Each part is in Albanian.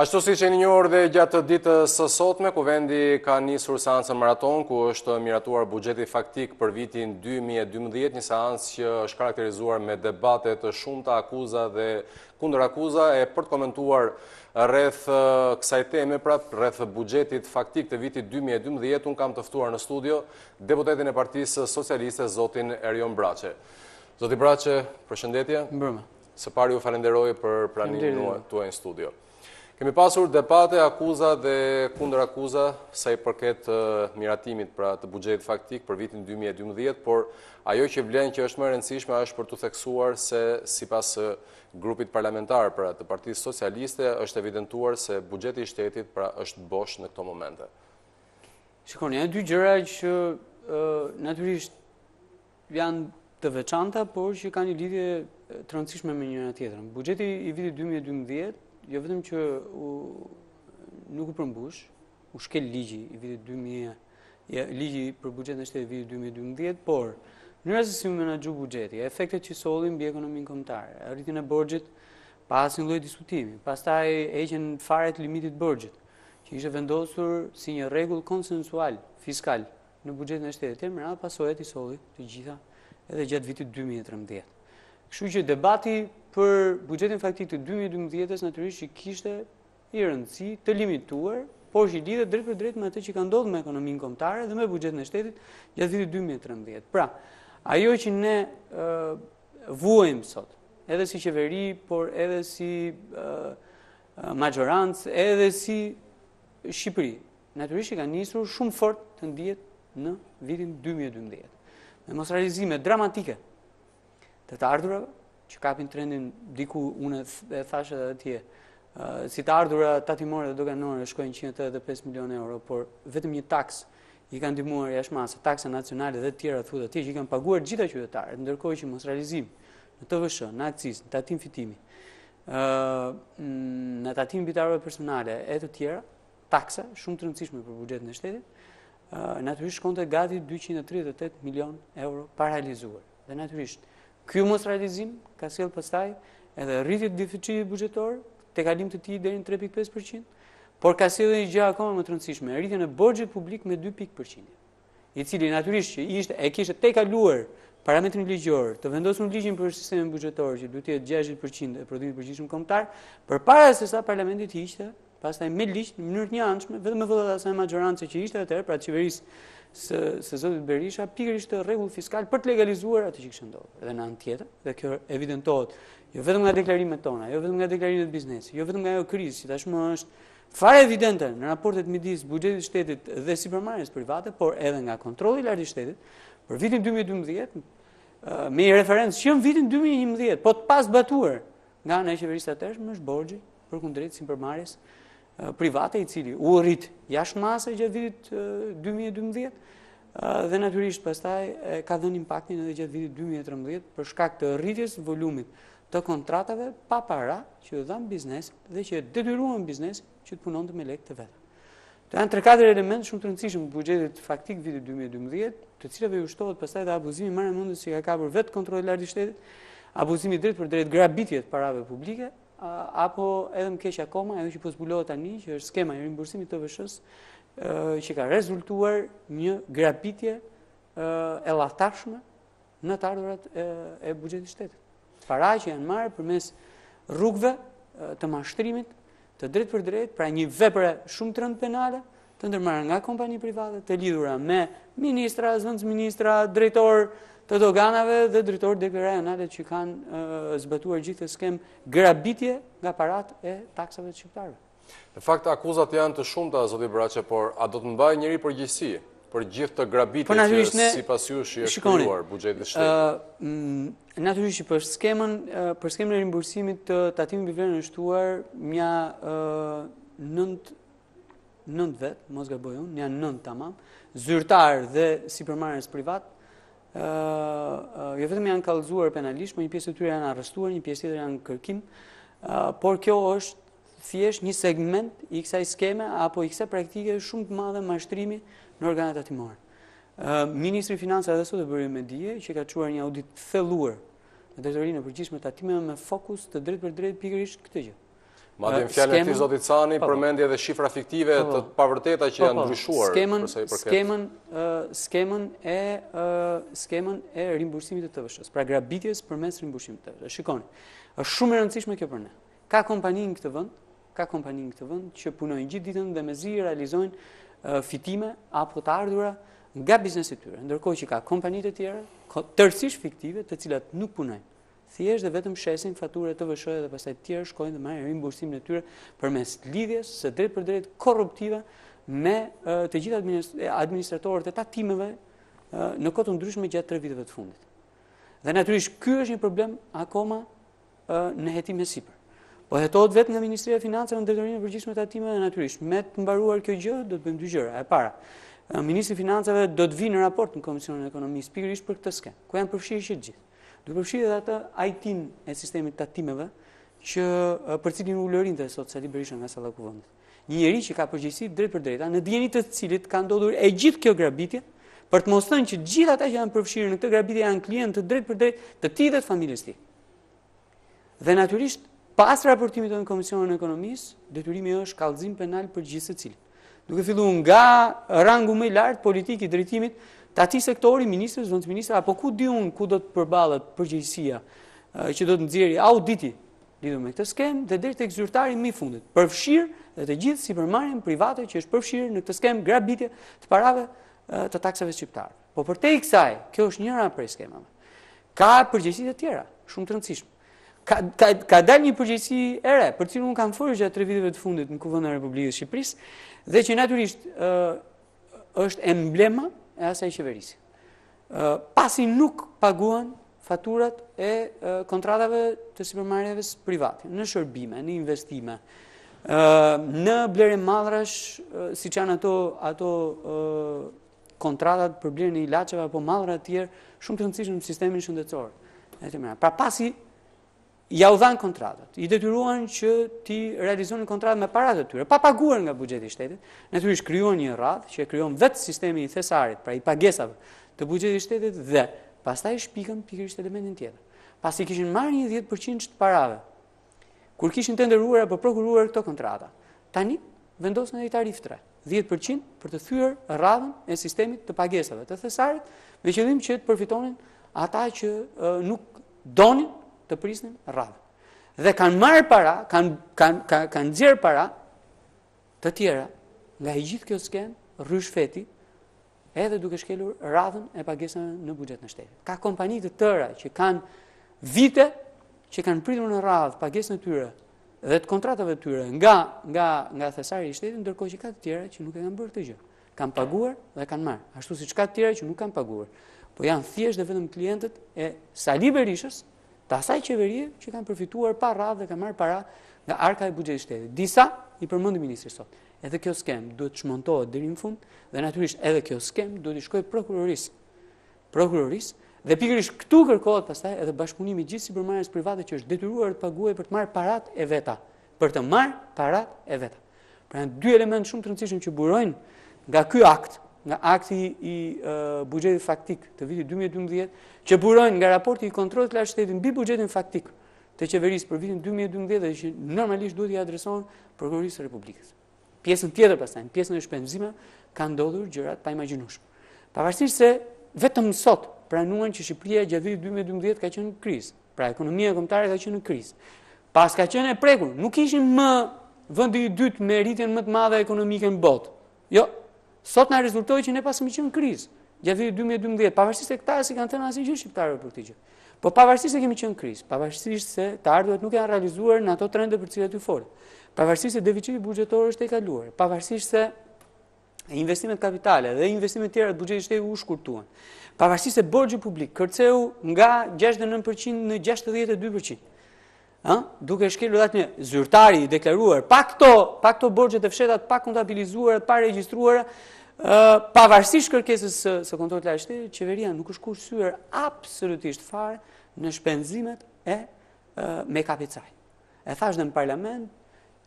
Ashtu si që një orë dhe gjatë të ditë së sotme, ku vendi ka një surë seansë maraton, ku është miratuar bugjeti faktik për vitin 2012, një seansë që është karakterizuar me debatet të shumë të akuza dhe kundër akuza, e për të komentuar rreth kësaj teme, pra rreth bugjetit faktik të vitit 2012, unë kam tëftuar në studio deputetin e partisë socialiste, Zotin Erion Brace. Zotin Brace, për shëndetje. Mbërme. Së pari u falenderoj për planinu të në studio. Mbërme. Kemi pasur debate, akuza dhe kundër akuza sa i përket miratimit pra të bugjet faktik për vitin 2012, por ajo që vlen që është më rëndësishme është për të theksuar se si pas grupit parlamentar pra të partijës socialiste është evidentuar se bugjet i shtetit pra është bosh në këto momente. Shikon, janë dy gjëra që naturisht janë të veçanta, por që ka një lidhje të rëndësishme me njëra tjetërën. Bugjeti i vitit 2012 jo vetëm që u, nuk u përmbush, u shkel ligji i vitit 2000, ja, ligji për buxhetin e shtetit i vitit 2012, por në rast se si menaxhu buxheti, efektet që solli mbi ekonominë kombëtare, rritjen e borxhit pa asnjë lloj diskutimi, pastaj heqën fare të limitit të borxhit, që ishte vendosur si një rregull konsensual fiskal në buxhetin e shtetit, më radh pasojat i solli të gjitha edhe gjatë vitit 2013. Kështu që debati për bugjetin faktik të 2012-ës naturisht që kishte i rëndësi të limituar, por që i lidhe drejt për drejt me atë që ka ndodhë me ekonomin komptare dhe me bugjetin e shtetit gjatë vitit 2013. Pra, ajo që ne vuajmë sot, edhe si qeveri, por edhe si majorancë, edhe si Shqipëri, naturisht që ka njësru shumë fort të ndjetë në vitin 2012. Me mos realizime dramatike, të të ardhurëve, që kapin trendin, diku unë e thashe dhe tje, si të ardhurë tatimore dhe doga nore shkojnë 185 milion euro, por vetëm një taksë i kanë dimuar jashtë masë, taksa nacionale dhe tjera thudë atje që i kanë paguar gjitha qytetarët, ndërkoj që mos realizim në të vëshë, mm, në akcis, në tatim fitimi, në tatim bitarëve personale e të tjera, taksa shumë të rëndësishme për bugjetën e shtetit, naturisht shkonte gati 238 milion euro paralizuar. Dhe naturisht, Kjo mos realizim, ka sjellë pastaj edhe rritjet deficitit buxhetor të kalim të tij deri në 3.5%. Por ka sjellë një gjë akoma më të rëndësishme, rritjen e borxhit publik me 2.1%. I cili natyrisht që ishte e kishte tej kaluar parametrin ligjor të vendosur në ligjin për sistemin buxhetor që duhet të jetë 60% e prodhimit përgjithshëm kombëtar, përpara se sa parlamenti të hiqte, pastaj me ligj në mënyrë të njëanshme, vetëm me votat e asaj që ishte atëherë, pra qeverisë se Zotit Berisha pikërisht të regullë fiskal për të legalizuar atë që kështë ndohë. Edhe në anë tjetër, dhe kjo evidentohet, jo vetëm nga deklarimet tona, jo vetëm nga deklarimet biznesi, jo vetëm nga jo krizë, që tashmë është fare evidente në raportet midis bugjetit shtetit dhe si përmarjes private, por edhe nga kontroli lartë i shtetit, për vitin 2012, me i referencë që në vitin 2011, po të pas batuar nga në e qeverisë atërshmë është borgjë për kundrejtë si përmarjes private i cili u rritë jashtë masë gjithë vitit 2012 dhe naturisht pastaj ka dhënë impaktin edhe gjithë vitit 2013 për shkak të rritjes volumit të kontratave pa para që e dhanë biznes dhe që e detyruan biznes që të punon të me lek të vetë. Të janë tre katër element shumë të rëndësishëm për bugjetit faktik vitit 2012, të cilëve ju shtohet pastaj dhe abuzimi marrë mundës që ka kapur vetë kontrolë lartë i shtetit, abuzimi drejt për drejt grabitjet parave publike apo edhe më keqë akoma, edhe që po tani, që është skema një rimbursimit të vëshës, që ka rezultuar një grapitje e latashme në të ardurat e bugjetit shtetit. Para që janë marë për mes rrugve të mashtrimit, të drejt për drejt, pra një vepre shumë të rëndë penale, të ndërmarë nga kompani private, të lidhura me ministra, zëndës ministra, drejtorë, të doganave dhe dritorë dekve rajonale që kanë zbëtuar gjithë e skem grabitje nga parat e taksave të shqiptarve. Në fakt, akuzat janë të shumë të azoti braqe, por a do të mbaj njëri për gjithësi, për gjithë të grabitje që si pasju shi e kryuar bugjetit shtetë? Mm, Naturisht që për skemën e rimbursimit të tatimin bivlerën në shtuar, mja nëndë vetë, mos ga bojën, mja nëndë tamam, zyrtar dhe si përmarës privatë, jo vetëm janë kalëzuar penalisht, po një pjesë të tyre janë arrestuar, një pjesë të tyre janë kërkim, por kjo është thjesht një segment i i skeme apo i kësa praktike shumë të madhe mashtrimi në organet atimore. Ministri Finansa dhe sot e bërë me dje që ka quar një audit theluar në detërinë e përgjishme të atime me fokus të drejt për drejt pikërish këtë gjithë. Ma dhe në fjallë e të Zotit Cani, po, po. përmendje dhe shifra fiktive po. të pavërteta që janë nëvryshuar. Skemen e rimbursimit të të vëshës, pra grabitjes për mes rimbursimit të vëshës. Shikoni, është shumë e rëndësishme kjo për ne. Ka kompani në këtë vënd, ka kompani në këtë vënd, që punojnë gjithë ditën dhe me zi realizojnë fitime apo të ardhura nga biznesit tyre. Ndërkoj që ka kompani të tjera, tërësish fiktive të cilat nuk punojnë thjesht dhe vetëm shesin faturët të vëshojë dhe pasaj tjerë shkojnë dhe marrë rimbursim në tyre për mes lidhjes se drejt për drejt korruptive me të gjithë administratorët e tatimeve në kotë ndryshme gjatë tre viteve të fundit. Dhe naturisht, kjo është një problem akoma në jetim e sipër. Po jetohet vetë nga Ministria e në drejtorinë e përgjishme të atime dhe naturisht, me të mbaruar kjo gjë, do të bëjmë dy gjëra. E para, Ministri Financave do të vinë në raport në Komisionën e Ekonomisë, pikërish për këtë skenë, ku janë përfshirë që gjithë duke përfshirë edhe atë IT-n e sistemit tatimeve që për cilin u lërin të Social Liberation nga Salla Kuvendit. Një njeri që ka përgjegjësi drejt për drejta në dijenit të cilit ka ndodhur e gjithë kjo grabitje për të mostën që gjithë ata që janë përfshirë në këtë grabitje janë klientë të drejt për drejt të ti dhe të familjes ti. Dhe natyrisht, pas raportimit të Komisionën e Ekonomisë, detyrimi është kallëzim penal për gjithë secilin. Duke filluar nga rangu më i lartë politik i drejtimit, Të ati sektori, ministrës, zëndës ministrë, apo ku di unë ku do të përbalët përgjëjësia që do të nëzjeri auditi lidu me këtë skem dhe dhe të ekzurtari mi fundit, përfshirë dhe të gjithë si përmarin private që është përfshirë në këtë skem grabitje të parave të taksave shqiptare. Po për te i kësaj, kjo është njëra prej skemave. Ka përgjëjësit e tjera, shumë të rëndësishme. Ka dal një përgjëjësi ere, për cilë unë kam fërgja tre revidive të fundit në kuvënë e Republikës Shqipëris, dhe që naturisht është emblema e asaj qeverisi. Pasi nuk paguan faturat e kontratave të supermarjeve private, në shërbime, në investime, në blere madrash, si që në ato kontratat për blere në ilacheve apo madrash tjerë, shumë të nëcishë në sistemin shëndetësorë. Pra pasi ja u dhanë kontratët, i detyruan që ti realizonin kontratët me paratët të tyre, pa paguar nga bugjeti shtetit, në të kryon një radhë, që e kryon vetë sistemi i thesarit, pra i pagesave të bugjeti shtetit, dhe pas ta i shpikën pikërisht elementin tjetër. Pas i kishin marrë një 10% që të parave, kur kishin të ndërruar apo prokuruar këto kontrata, tani vendosën e i tarif 10% për të thyrë radhën e sistemit të pagesave të thesarit, me qëllim që të përfitonin ata që nuk donin të prisnin radhë, Dhe kanë marrë para, kanë kanë kanë kan para të tjera nga e gjithë kjo skenë rrysh feti edhe duke shkelur radhën e pagesën në bugjet në shtetë. Ka kompani të tëra që kanë vite që kanë pritur në radhë pagesën e tyre dhe të kontratave të tyre nga, nga, nga thesari i shtetë, ndërko që ka të tjera që nuk e kanë bërë të gjë. Kanë paguar dhe kanë marë, ashtu si që ka të tjera që nuk kanë paguar. Po janë thjesht dhe vetëm klientët e Sali Berishës, të asaj qeverie që kanë përfituar para dhe kanë marrë para nga arka e bugjetit shtetit. Disa i përmëndi ministri sot. Edhe kjo skem duhet të çmontohet deri në fund dhe natyrisht edhe kjo skem duhet i shkojë prokuroris. Prokuroris dhe pikërisht këtu kërkohet pastaj edhe bashkëpunimi i gjithë sipërmarrjes private që është detyruar të paguajë për të marrë parat e veta, për të marrë parat e veta. Pra në dy elementë shumë të rëndësishëm që burojnë nga ky akt nga akti i bugjetit faktik të vitit 2012, që burojnë nga raporti i kontrolit la shtetin bi bugjetin faktik të qeverisë për vitin 2012 dhe që normalisht duhet i adresohen Prokurorisë e Republikës. Pjesën tjetër pasaj, pjesën e shpenzime, ka ndodhur gjërat pa imaginushme. Pavarësisht se vetëm sot pranuan që Shqipëria vitit 2012 ka qenë kriz, pra ekonomia e komtare ka qenë kriz. Pas ka qenë e prekur, nuk ishin më vëndi i dytë me rritjen më të madhe ekonomike në botë. Jo, sot në rezultoj që ne pasëm i qënë kriz, gjatë 2012, pavarësisht e këta si kanë të në asin gjithë shqiptarë për këti gjithë. Po pavarësisht e kemi qënë kriz, pavarësisht se të ardhët nuk janë realizuar në ato trende për cilat të forë, pavarësisht se deficitit bugjetorë është e kaluar, pavarësisht se investimet kapitale dhe investimet tjera të bugjetit shtetë u shkurtuan, pavarësisht se borgjë publik kërceu nga 69% në 62%, duke shkelu atë një zyrtari deklaruar, pa këto, pa këto borgjët e fshetat, pa kontabilizuar, pa registruar, pa varsish kërkesës së kontorit lajështeri, qeveria nuk është kushësyrë absolutisht farë në shpenzimet e me kapicaj. E thash dhe në parlament,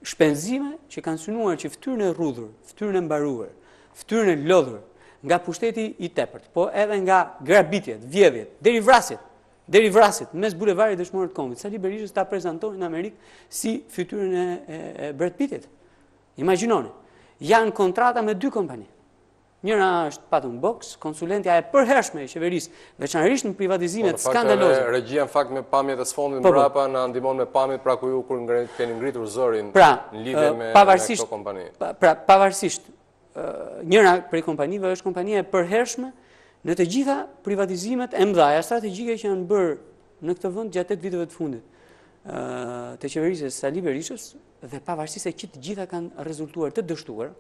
shpenzime që kanë synuar që ftyrën e rudhur, ftyrën e mbaruar, ftyrën e lodhur, nga pushteti i tepërt, po edhe nga grabitjet, vjedhjet, deri vrasit, deri vrasit, mes bulevarit dhe shmorët kombit, sa di berishës ta prezentohin në Amerikë si fytyrën e bret pitit. Imaginone, janë kontrata me dy kompani. Njëra është patë në boks, konsulentja e përhershme e qeverisë, veçanërisht në privatizimet po, skandalozë. Regjia në fakt me pamjet e sfondit në po, po. brapa, në andimon me pamjet pra ku ju kur në keni ngritur zërin pra, në lidhe uh, me këto kompani. Pra, pavarësisht, uh, njëra për i kompanive është kompania e përhershme Në të gjitha privatizimet e mdhaja strategjike që janë bërë në këtë vënd gjatë të viteve të fundit të qeverisës Sali Berishës dhe pavarësi se që të gjitha kanë rezultuar të dështuar,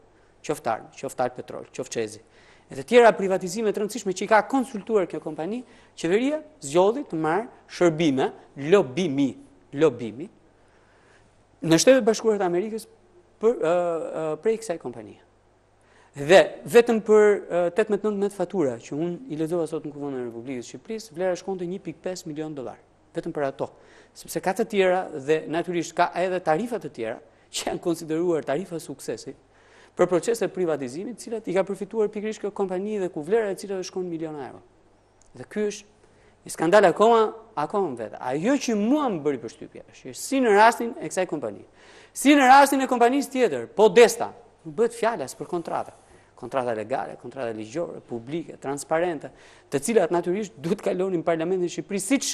qoftar, qoftar petrol, qoftqezi, e të tjera privatizimet rëndësishme që i ka konsultuar kjo kompani, qeveria zjodhi të marë shërbime, lobimi, lobimi, në shtetet bashkurat Amerikës për prej kësaj kompanija. Dhe vetëm për 18-19 fatura që unë i lezova sot në kërmonën e Republikës Shqipëris, vlerë është konti 1.5 milion dolar, vetëm për ato. sepse ka të tjera dhe naturisht ka edhe tarifat të tjera që janë konsideruar tarifat suksesi për proceset privatizimit cilat i ka përfituar pikrish kjo kompani dhe ku vlerë e cilat është konti milion euro. Dhe kjo është një skandal akoma, akoma më vetë. Ajo që mua më bëri për shtypja, që si në rastin e kësaj kompani, si në rastin e kompani tjetër, po desta, bëtë fjalas për kontrata kontrata legale, kontrata ligjore, publike, transparente, të cilat naturisht duhet kalonin parlamentin Shqipëri, si që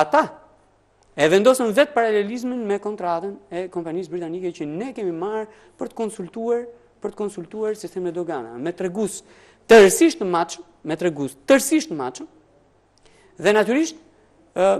ata e vendosën vetë paralelizmin me kontratën e kompanisë britanike që ne kemi marë për të konsultuar, për të konsultuar sistem e dogana, me të regus tërësisht në maqë, me të regus tërësisht në maqë, dhe naturisht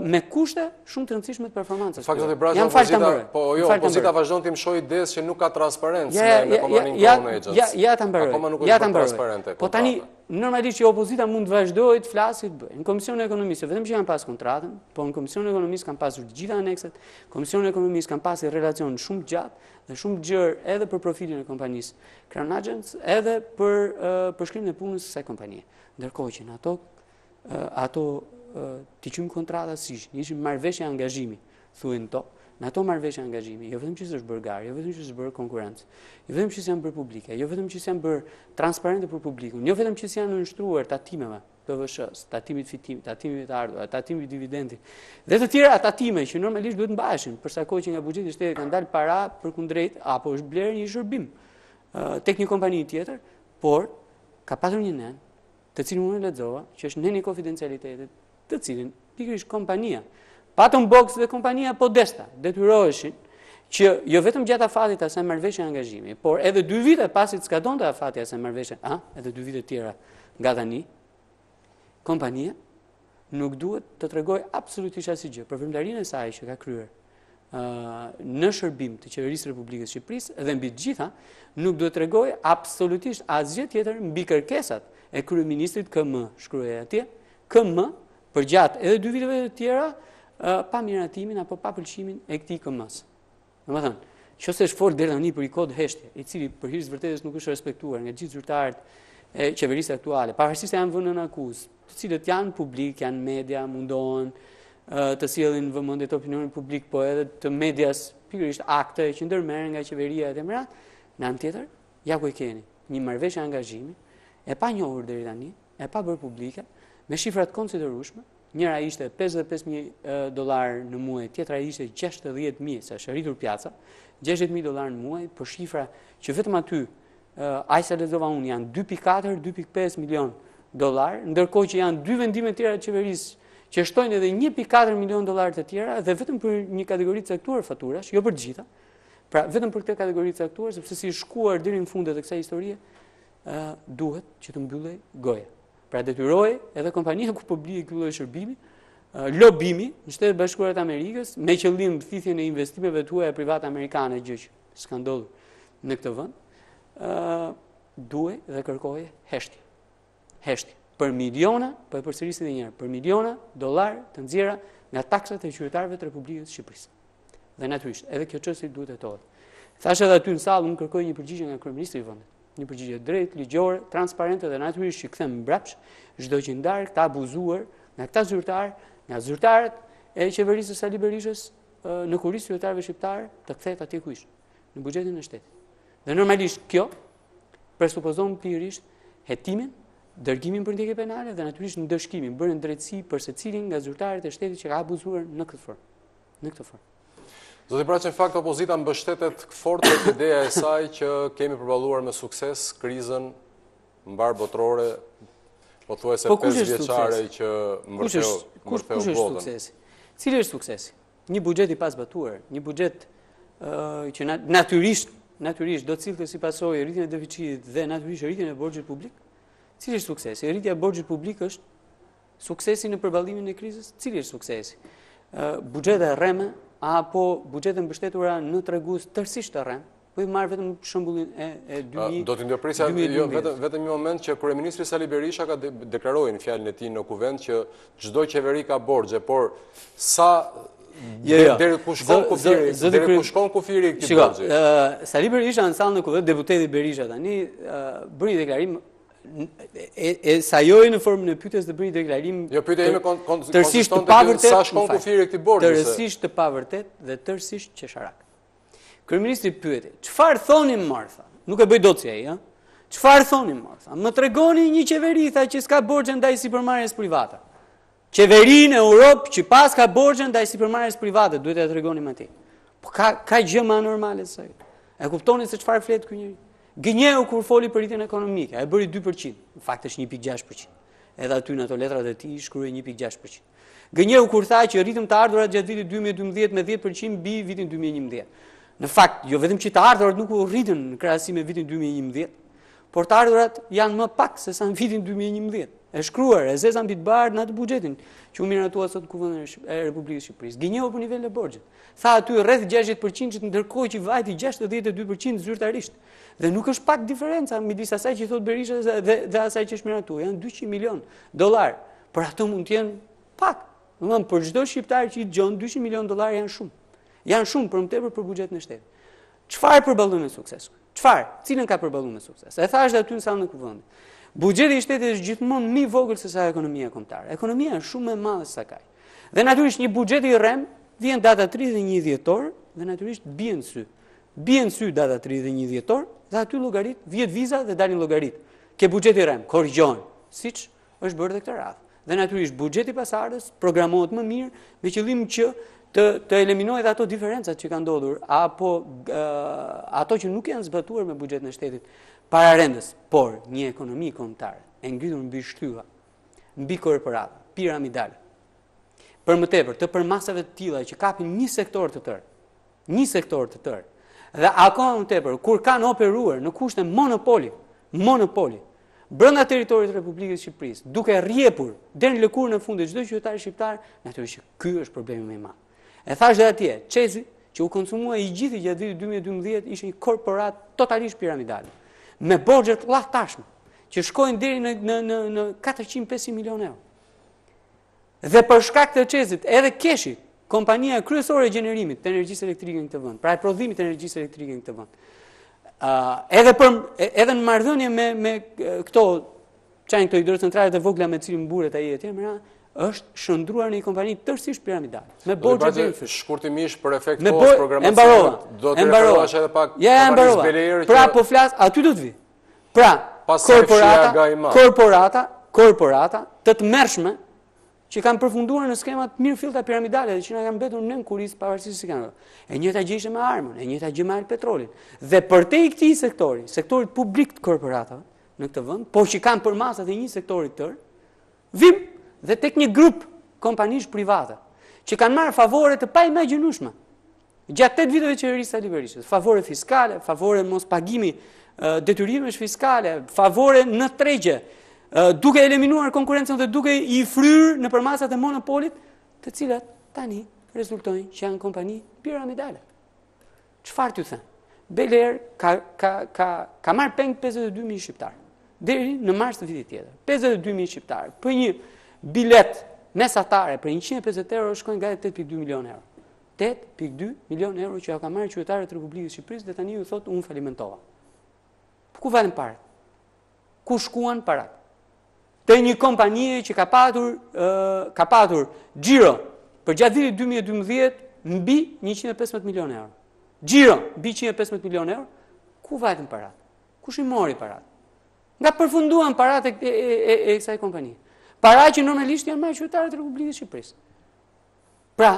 me kushte shumë të rëndësishme të performancës. Faktët e brazë në fazita, po jo, fazita vazhdojnë të imshoj desë që nuk ka transparentës në ekonominë kronë e gjësë. Ja të mbërëve, ja të mbërëve. Po tani, normalisht që opozita mund të vazhdojt, flasit, në Komision e Ekonomisë, jo, vetëm që janë pas kontratën, po në Komision e Ekonomisë kanë pasur gjitha anekset, Komision e Ekonomisë kanë pasi relacion shumë gjatë dhe shumë gjërë edhe për profilin e kompanisë Crown Agents, edhe për përshkrim në punës se kompanije. Ndërkoj që në ato t'i qymë kontrata si që një ishim marveshe angazhimi, thujnë to, në ato marveshe angazhimi, jo vetëm që së është bërë jo vetëm që së bërë konkurencë, jo vetëm që së janë bërë publike, jo vetëm që së janë bërë transparente për publikun, jo vetëm që së janë nështruar tatimeve, pëvëshës, tatimit fitimit, tatimit ardua, tatimit dividendit, dhe të tjera tatime që normalisht duhet në bashin, përsa kohë që nga i shtetit kanë dalë para për kundrejt, apo është blerë një shërbim, tek një kompani tjetër, por ka patru një nënë, të cilë më në ledzova, që është nënë i konfidencialitetit, të cilin pikrish kompania. Patton Box dhe kompania Podesta detyroheshin që jo vetëm gjatë afatit asaj marrveshje angazhimi, por edhe 2 vite pasi të skadonte afati asaj marrveshje, a, edhe 2 vite tjera nga tani, kompania nuk duhet të tregoj absolutisht asë gjë për vëndarinë e saj që ka kryer në shërbim të qeverisë Republikës Shqipërisë dhe mbi të gjitha nuk duhet të tregoj absolutisht asgjë tjetër mbi kërkesat e kryeministrit KM shkruaj atje KM për gjatë edhe dy viteve të tjera, pa miratimin apo pa pëlqimin e këtij thënë, Domethënë, nëse është fort deri tani për i kod heshtje, i cili për hir të vërtetës nuk është respektuar nga gjithë zyrtarët e qeverisë aktuale, pavarësisht se janë vënë në akuzë, të cilët janë publik, janë media, mundohen të sjellin vëmendje të publik, po edhe të medias pikërisht akte që ndërmerren nga qeveria e Demirat, në anë tjetër, ja ku i keni, një marrëveshje angazhimi e pa njohur deri tani, e pa bërë publike, me shifrat konsiderueshme. njëra ishte 55.000 dolar në muaj, tjetra ishte 60.000, se është rritur pjaca, 60.000 dolar në muaj, për shifra që vetëm aty, ajse dhe zova unë, janë 2.4-2.5 milion dolar, ndërko që janë 2 vendime tjera të qeverisë që shtojnë edhe 1.4 milion dolar të tjera, dhe vetëm për një kategorit sektuar faturash, jo për gjitha, pra vetëm për këte kategorit sektuar, sepse si shkuar dyrin fundet e kësa historie, duhet që të mbyllej goja pra detyrojë edhe kompania ku publikoi ky lloj shërbimi, lobimi në Shtetet bashkurat Bashkuara të Amerikës me qëllim thithjen e investimeve tuaja private amerikane gjë që s'ka ndodhur në këtë vend, ë dhe kërkoje heshtje. Heshtje për miliona, po për e përsërisin edhe për miliona dollar të nxjera nga taksat e qytetarëve të Republikës së Shqipërisë. Dhe natyrisht, edhe kjo çështje duhet të tohet. Thashe edhe aty në salë, unë kërkoj një përgjigje nga kryeministri i një përgjigje drejt, ligjore, transparente dhe naturisht që këthem mbrapsh, që ndarë këta abuzuar, nga këta zyrtar, nga zyrtarët e qeverisë së Sali Berishës në kuris zyrtarëve shqiptarë të këthet atje ku ishë, në bugjetin e shtetë. Dhe normalisht kjo, presupozon pjerisht hetimin, dërgimin për ndjekje penale dhe naturisht në dëshkimin, bërën drejtësi për se cilin nga zyrtarët e shtetit që ka abuzuar në këtë formë. Në këtë formë. Zotë i pra që në fakt opozita më bështetet këfort të ideja e saj që kemi përbaluar me sukses krizën më barë botërore, po të thuese 5 vjeqare që më botën. Po kush është suksesi? Cilë është suksesi? Një bugjet i pas batuar, një bugjet që naturisht do cilë të si pasoj e rritin e deficit dhe naturisht e rritin e borgjit publik? Cilë është suksesi? E rritin e borgjit publik është suksesi në përbalimin e krizës? Cilë është suksesi? Bugjet e reme apo bugjetën bështetura në tregus tërsisht të rem, po i marrë vetëm shëmbullin e 2012. Do të ndërprisa, jo, vetëm një moment që Kure Ministri Sali Berisha ka deklarojnë fjallin e ti në kuvend që gjdoj qeveri ka borgje, por sa jo, jo. dherë kushkon kufiri dherë kushkon kufiri këtë borgje? Sali Berisha në salë në kuvend, deputeti Berisha tani, bërë një deklarim e sa jojë në formën e pytës dhe bëri deklarim jo, tërësisht të pavërtet tërësisht të pavërtet dhe tërësisht që sharak. Kërëministri pyeti, qëfar thonim martha? Nuk e bëjt do të si e, ja? Që thonim martha? Më të regoni një qeveri, tha që s'ka borgën dhe i si përmarjes privata. Qeveri në Europë që pas ka borgën dhe i si përmarjes privata, duhet e të regoni më ti. Po ka gjë normalit së e. E kuptoni se qëfar fletë kënjëri? Gënjeu kur foli për rritjen ekonomike, e bëri 2%, në fakt është 1.6%. Edhe aty në ato letrat të tij shkruaj 1.6%. Gënjeu kur tha që rritëm të ardhurat gjatë vitit 2012 me 10% bi vitin 2011. Në fakt, jo vetëm që të ardhurat nuk u rritën në krahasim me vitin 2011, por të ardhurat janë më pak se sa në vitin 2011 e shkruar, e zezan bitë barë në atë bugjetin, që u sot në sot kuvëndën e Republikës Shqipëris. Gjenjohë për nivellë e borgjët. Tha aty rreth 60% që të ndërkoj që vajti 62% zyrtarisht. Dhe nuk është pak diferenca mi disa saj që i thot Berisha dhe, asaj që është mirë Janë 200 milion dolar, për ato mund t'jenë pak. Nëmë, për gjdo Shqiptar që i gjonë, 200 milion dolar janë shumë. Janë shumë për më tepër për bugjet në shtetë. Qfarë përbalu me sukses? Qfarë? Cilën ka përbalu me sukses? E thashtë aty në në kuvëndë. Bugjeti i shtetit është gjithmonë më i vogël se sa ekonomia kombëtare. Ekonomia është shumë më e madhe sa kaj. Dhe natyrisht një buxhet i rrem vjen data 31 dhjetor dhe natyrisht bien sy. Bien sy data 31 dhjetor dhe aty llogarit vjet viza dhe dalin llogarit. Ke buxhet i rrem, korrigjon, siç është bërë këtë radhë. Dhe natyrisht buxheti pasardhës programohet më mirë me qëllim që të eliminoj dhe ato diferencat që ka ndodhur, apo ato që nuk janë zbatuar me bugjet në shtetit para rendës, por një ekonomi kontar e ngjithur në bishtyva, në bikore për adhë, për më tepër, të përmasave të tila që kapin një sektor të tërë, një sektor të tërë, dhe akon në tepër, kur kanë operuar në kushtë në monopoli, monopoli, brënda teritorit Republikës Shqipëris, duke rjepur, dhe në lëkur në fundet, gjithë qëtari shqiptarë, në të kjo është problemi me matë. E thashtë dhe atje, qezi që u konsumua i gjithi gjatë vitit 2012 ishë një korporat totalisht piramidal. Me borgjët lahtë tashmë, që shkojnë diri në, në, në milion euro. Dhe për shkak të qezit, edhe keshi, kompania kryesore e gjenerimit të energjisë elektrike në këtë vënd, pra e prodhimit të energjisë elektrike në këtë vënd, edhe, për, edhe në mardhënje me, me këto qajnë këto hidrocentrale e vogla me cilin mburet a i e tjemë, është shëndruar një kompani tërësisht piramidal. Me borxhe të infit. Shkurtimish për efekt të bo... programacionit, do të referohesh edhe pak ja, kompanisë Belair. Pra që... po flas, aty do të vi. Pra, korporata, korporata, korporata të të mërshme që kanë përfunduar në skemat mirë filta piramidale dhe që në kanë betur në në kuris pavarësisë si kanë dhe. E njëta gjishë me armën, e njëta gjë me alë petrolit. Dhe për te i këti sektori, sektorit publik të korporatave në këtë vënd, po që kanë për masat e një sektorit tërë, vim dhe tek një grup kompanish private, që kanë marë favore të pa i me gjënushme, gjatë 8 viteve që rrisa liberishtë, favore fiskale, favore mos pagimi, detyrimës fiskale, favore në tregje, duke eliminuar konkurencen dhe duke i fryrë në përmasat e monopolit, të cilat tani rezultojnë që janë kompani piramidale. Qëfar të thënë? Beler ka, ka, ka, ka marë pengë 52.000 shqiptarë, deri në marës të vitit tjetër. 52.000 shqiptarë, për një bilet mesatare për 150 euro shkojnë nga 8.2 milion euro. 8.2 milion euro që ja ka marrë qytetarët e Republikës Shqipërisë dhe tani ju thot unë falimentova. Për ku valen parat? Ku shkuan parat? Te një kompani që ka patur, ka patur gjiro për gjatë vitit 2012 mbi 115 milion euro. Gjiro mbi 115 milion euro, ku vajtën parat? Kush i mori parat? Nga përfunduan parat e, e, kësaj kompanije para që normalisht janë marë të Republikës Shqipërisë. Pra,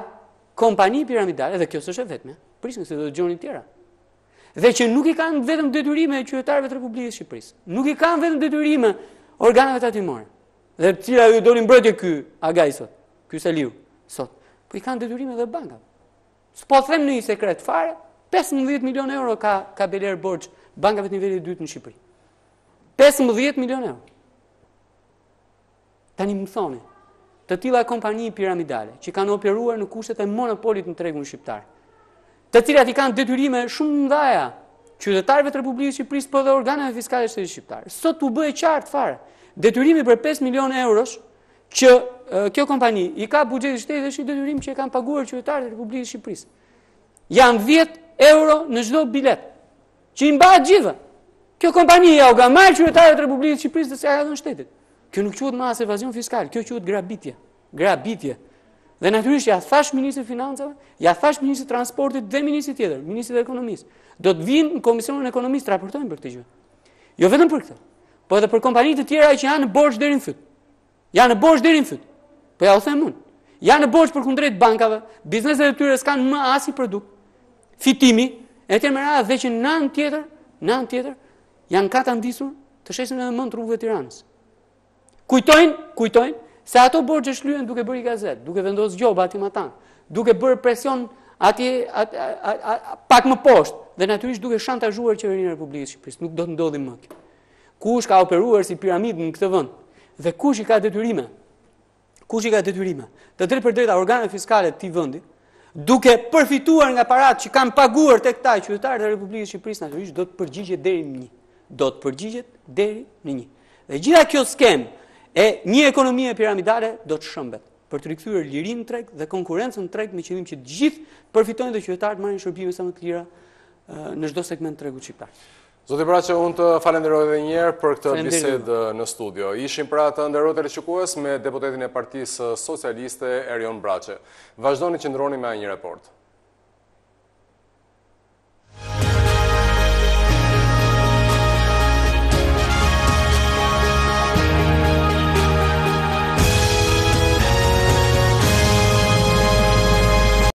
kompani piramidale, dhe kjo së shë vetme, prisën se do të gjonit tjera, dhe që nuk i kanë vetëm detyrime e qytetarëve të Republikës Shqipërisë, nuk i kanë vetëm detyrime organeve të atymore, dhe tira ju do një mbrojtje kë, aga i sot, kë se liu, sot, po i kanë detyrime dhe bankat. Së po thëmë në i sekret fare, 15 milion euro ka, ka beler borç bankave të nivellit 2 në Shqipëri. 15 milion euro. Tani më thoni, të tilla kompani piramidale që kanë operuar në kushtet e monopolit në tregun shqiptar, të cilat i kanë detyrime shumë të mëdha qytetarëve të Republikës së Shqipërisë po dhe dhe e fiskale shqiptare. shqiptar. Sot u bë e qartë fare. Detyrimi për 5 milionë eurosh që kjo kompani i ka buxheti i shtetit dhe i detyrim që e kanë paguar qytetarët e Republikës së Shqipërisë. 10 euro në çdo bilet që i mba gjithë. Kjo kompani ja u gamal qytetarëve të Republikës së Shqipërisë se ja ka shtetit. Kjo nuk quhet mas evazion fiskal, kjo quhet grabitje. Grabitje. Dhe natyrisht ja thash ministrit të financave, ja thash ministrit të transportit dhe ministrit tjetër, ministrit të ekonomisë. Do të vinë në komisionin e ekonomisë të raportojnë për këtë gjë. Jo vetëm për këtë, po edhe për kompanitë të tjera që janë në borxh deri në fund. Janë në borxh deri në fund. Po ja u them unë. Janë në borxh përkundrejt bankave, bizneset e tyre s'kan më asnjë produkt. Fitimi, e kemi më radhë që tjetër, nën tjetër janë katandisur të shesin edhe mend rrugëve të Tiranës kujtojnë, kujtojnë, se ato bërë që duke bërë i gazetë, duke vendosë gjobë ati matanë, duke bërë presion ati pak më poshtë, dhe naturisht duke shantajuar qeverinë e Republikës Shqipërisë, nuk do të ndodhim më këtë. Kush ka operuar si piramidë në këtë vëndë, dhe kush i ka detyrime, kush i ka detyrime, të drejtë për drejtë organet organe fiskale të ti vëndi, duke përfituar nga paratë që kanë paguar të këtaj qytetarë dhe Republikës Shqipërisë, naturisht do të përgjigjet deri në një. Dhe gjitha kjo skemë, E një ekonomi e piramidale do të shëmbet për të rikthyer lirinë treg dhe konkurrencën treg me qëllim që të gjithë përfitojnë dhe qytetarët marrin shërbime sa më të lira në çdo segment të tregut shqiptar. Zoti Braçë, unë të falenderoj edhe një herë për këtë bisedë në studio. Ishim pra të nderuar televizionistë me deputetin e Partisë Socialiste Erion Braçë. Vazhdoni të qëndroni me një raport.